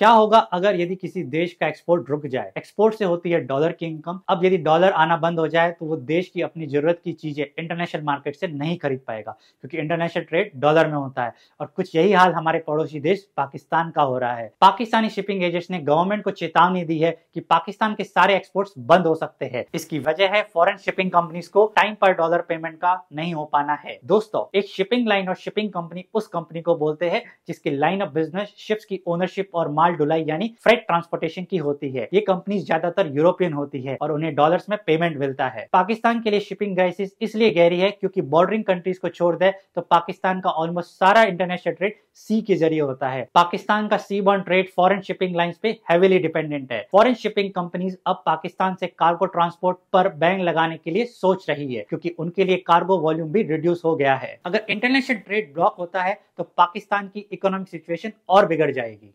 क्या होगा अगर यदि किसी देश का एक्सपोर्ट रुक जाए एक्सपोर्ट से होती है डॉलर की इनकम अब यदि डॉलर आना बंद हो जाए तो वो देश की अपनी जरूरत की चीजें इंटरनेशनल मार्केट से नहीं खरीद पाएगा क्योंकि इंटरनेशनल ट्रेड डॉलर में होता है और कुछ यही हाल हमारे पड़ोसी देश पाकिस्तान का हो रहा है पाकिस्तानी शिपिंग एजेंट्स ने गवर्नमेंट को चेतावनी दी है कि पाकिस्तान के सारे एक्सपोर्ट्स बंद हो सकते हैं इसकी वजह है फॉरेन शिपिंग कंपनीज को टाइम पर डॉलर पेमेंट का नहीं हो पाना है दोस्तों एक शिपिंग लाइन और शिपिंग कंपनी उस कंपनी को बोलते हैं जिसकी लाइन ऑफ बिजनेस शिप्स की ओनरशिप और मार्केट माल ढुलाई यानी फ्रेट ट्रांसपोर्टेशन की होती है ये कंपनी ज्यादातर यूरोपियन होती है और उन्हें डॉलर में पेमेंट मिलता है पाकिस्तान के लिए शिपिंग क्राइसिस इसलिए गहरी है क्योंकि बॉर्डरिंग कंट्रीज को छोड़ दे तो पाकिस्तान का ऑलमोस्ट सारा इंटरनेशनल ट्रेड सी के जरिए होता है पाकिस्तान का sea bond trade foreign shipping line पे हेविली डिपेंडेंट है फॉरन शिपिंग कंपनीज अब पाकिस्तान से कार्गो ट्रांसपोर्ट पर बैंक लगाने के लिए सोच रही है क्योंकि उनके लिए कार्गो वॉल्यूम भी रिड्यूस हो गया है अगर इंटरनेशनल ट्रेड ब्लॉक होता है तो पाकिस्तान की इकोनॉमिक सिचुएशन और बिगड़ जाएगी